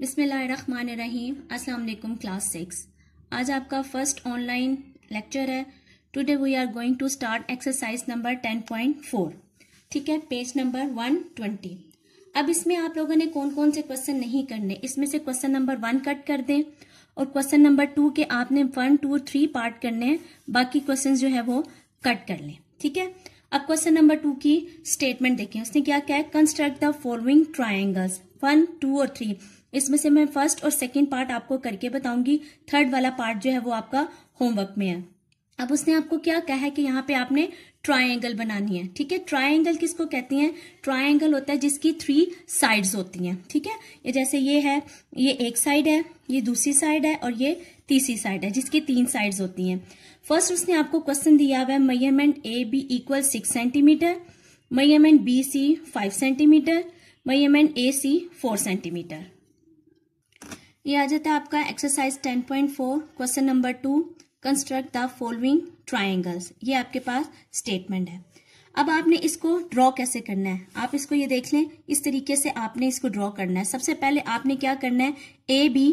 बिसमीम अस्सलाम class six आज आपका फर्स्ट ऑनलाइन लेक्चर है today we are going to start exercise number ten point four ठीक है पेज नंबर वन ट्वेंटी अब इसमें आप लोगों ने कौन कौन से क्वेश्चन नहीं करने इसमें से क्वेश्चन नंबर वन कट कर दें और क्वेश्चन नंबर टू के आपने वन टू थ्री पार्ट करने हैं बाकी क्वेश्चन जो है वो कट कर लें ठीक है अब क्वेश्चन नंबर टू की स्टेटमेंट देखें उसने क्या क्या है construct the following triangles one two और थ्री इसमें से मैं फर्स्ट और सेकेंड पार्ट आपको करके बताऊंगी थर्ड वाला पार्ट जो है वो आपका होमवर्क में है अब उसने आपको क्या कहा है कि यहाँ पे आपने ट्राइंगल बनानी है ठीक है ट्राइंगल किसको कहती हैं ट्राइंगल होता है जिसकी थ्री साइड्स होती हैं ठीक है ये जैसे ये है ये एक साइड है ये दूसरी साइड है और ये तीसरी साइड है जिसकी तीन साइड्स होती हैं फर्स्ट उसने आपको क्वेश्चन दिया हुआ है measurement A B equal six centimetre measurement B C five centimetre measurement A C four centimetre ये आ जाता है आपका exercise ten point four question number two construct the following triangles ये आपके पास स्टेटमेंट है अब आपने इसको ड्रॉ कैसे करना है आप इसको ये देख लें इस तरीके से आपने इसको ड्रॉ करना है सबसे पहले आपने क्या करना है ए बी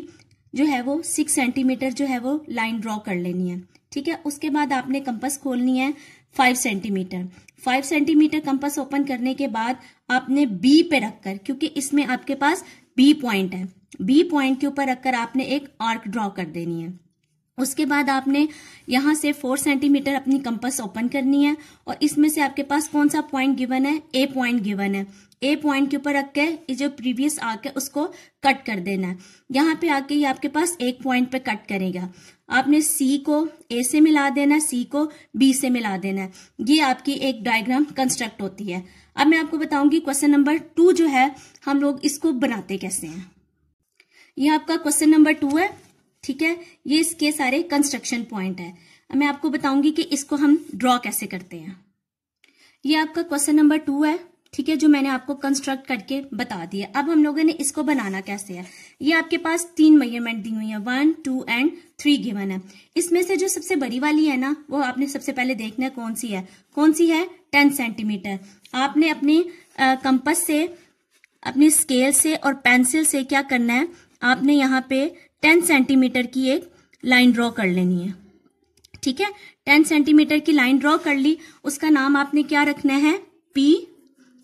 जो है वो सिक्स सेंटीमीटर जो है वो लाइन ड्रॉ कर लेनी है ठीक है उसके बाद आपने कंपस खोलनी है five centimetre five centimetre compass open करने के बाद आपने बी पे रखकर क्योंकि इसमें आपके पास बी पॉइंट है बी पॉइंट के ऊपर रखकर आपने एक आर्क ड्रॉ कर देनी है उसके बाद आपने यहां से फोर सेंटीमीटर अपनी कंपस ओपन करनी है और इसमें से आपके पास कौन सा पॉइंट गिवन है ए पॉइंट गिवन है ए पॉइंट के ऊपर रख के ये जो प्रीवियस आके उसको कट कर देना है यहाँ पे आके ये आपके पास एक पॉइंट पे कट करेगा आपने सी को ए से मिला देना सी को बी से मिला देना है ये आपकी एक डायग्राम कंस्ट्रक्ट होती है अब मैं आपको बताऊंगी क्वेश्चन नंबर टू जो है हम लोग इसको बनाते कैसे हैं ये आपका क्वेश्चन नंबर टू है ठीक है ये इसके सारे कंस्ट्रक्शन पॉइंट है मैं आपको बताऊंगी कि इसको हम ड्रॉ कैसे करते हैं ये आपका क्वेश्चन नंबर टू है ठीक है जो मैंने आपको कंस्ट्रक्ट करके बता दिया अब हम लोगों ने इसको बनाना कैसे है ये आपके पास तीन मेजरमेंट दी हुई है one two and three given है इसमें से जो सबसे बड़ी वाली है ना वो आपने सबसे पहले देखना है कौन सी है कौन सी है टेन सेंटीमीटर आपने अपने कंपस से अपने स्केल से और पेंसिल से क्या करना है आपने यहाँ पे टेन सेंटीमीटर की एक लाइन ड्रॉ कर लेनी है ठीक है टेन सेंटीमीटर की लाइन ड्रॉ कर ली उसका नाम आपने क्या रखना है पी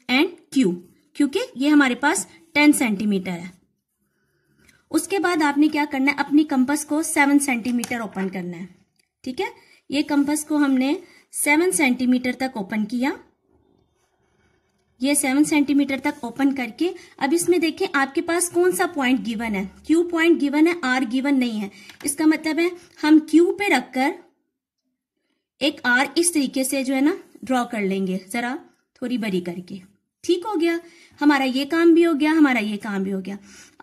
एंड क्यू क्योंकि ये हमारे पास टेन सेंटीमीटर है उसके बाद आपने क्या करना है अपनी कंपस को सेवन सेंटीमीटर ओपन करना है ठीक है ये कंपस को हमने सेवन सेंटीमीटर तक ओपन किया ये सेवन सेंटीमीटर तक ओपन करके अब इसमें देखें आपके पास कौन सा पॉइंट गिवन है क्यू पॉइंट गिवन है आर गिवन नहीं है इसका मतलब है हम क्यू पे रखकर एक आर इस तरीके से जो है ना ड्रॉ कर लेंगे जरा थोड़ी बड़ी करके ठीक हो गया हमारा ये काम भी हो गया हमारा ये काम भी हो गया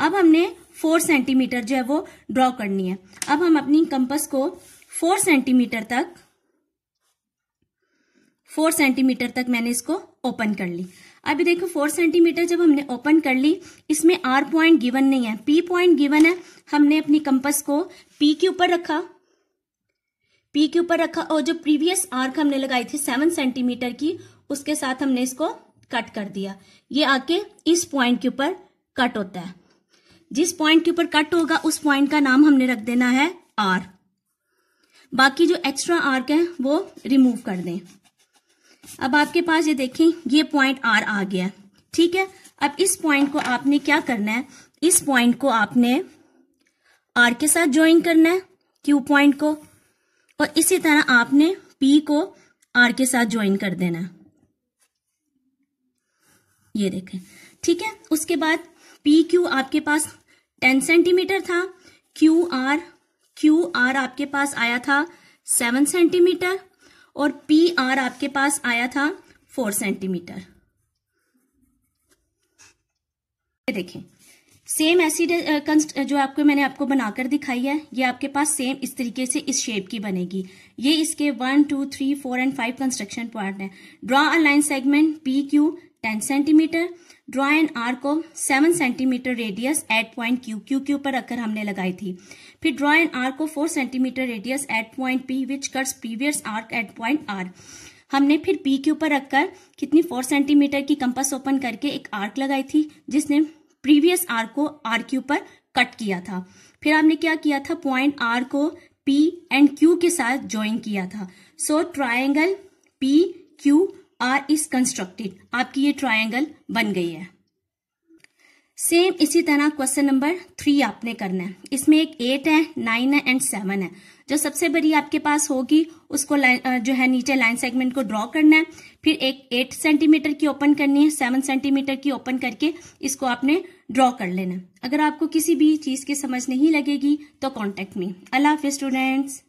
अब हमने फोर सेंटीमीटर जो है वो ड्रॉ करनी है अब हम अपनी कंपस को फोर सेंटीमीटर तक फोर सेंटीमीटर तक मैंने इसको ओपन कर ली अभी देखो फोर सेंटीमीटर जब हमने ओपन कर ली इसमें आर पॉइंट गिवन नहीं है पी पॉइंट गिवन है हमने अपनी कंपस को पी के ऊपर रखा पी के ऊपर रखा और जो प्रीवियस आर्क हमने लगाई थी सेवन सेंटीमीटर की उसके साथ हमने इसको कट कर दिया ये आके इस पॉइंट के ऊपर कट होता है जिस पॉइंट के ऊपर कट होगा उस पॉइंट का नाम हमने रख देना है आर बाकी जो एक्स्ट्रा आर्क है वो रिमूव कर दें अब आपके पास ये देखें ये पॉइंट आर आ गया ठीक है अब इस पॉइंट को आपने क्या करना है इस पॉइंट को आपने आर के साथ ज्वाइन करना है क्यू पॉइंट को और इसी तरह आपने पी को आर के साथ ज्वाइन कर देना ये देखें ठीक है उसके बाद पी क्यू आपके पास टेन सेंटीमीटर था क्यू आर क्यू आर आपके पास आया था सेवन सेंटीमीटर और पी आर आपके पास आया था फोर सेंटीमीटर देखें सेम एसिड uh, uh, जो आपको मैंने आपको बनाकर दिखाई है ये आपके पास सेम इस तरीके से इस शेप की बनेगी ये इसके one two three four and five construction point है draw a line segment P Q ten centimetre draw an arc को seven centimetre radius at point Q Q Q पर रखकर हमने लगाई थी फिर ड्रॉ एन आर को four centimetre radius at point P which cuts previous arc at point R हमने फिर पी के ऊपर रखकर कितनी फोर सेंटीमीटर की कंपस ओपन करके एक आर्क लगाई थी जिसने प्रीवियस आर्क को आर के ऊपर कट किया था फिर हमने क्या किया था पॉइंट आर को पी एंड क्यू के साथ ज्वाइन किया था so triangle P Q R is constructed आपकी ये ट्राइंगल बन गई है सेम इसी तरह क्वेश्चन नंबर थ्री आपने करना है इसमें एक एट है नाइन है एंड सेवन है जो सबसे बड़ी आपके पास होगी उसको जो है नीचे लाइन सेगमेंट को ड्रॉ करना है फिर एक एट सेंटीमीटर की ओपन करनी है सेवन सेंटीमीटर की ओपन करके इसको आपने ड्रॉ कर लेना अगर आपको किसी भी चीज की समझ नहीं लगेगी तो कॉन्टेक्ट में अल्लाह हाफिज स्टूडेंट्स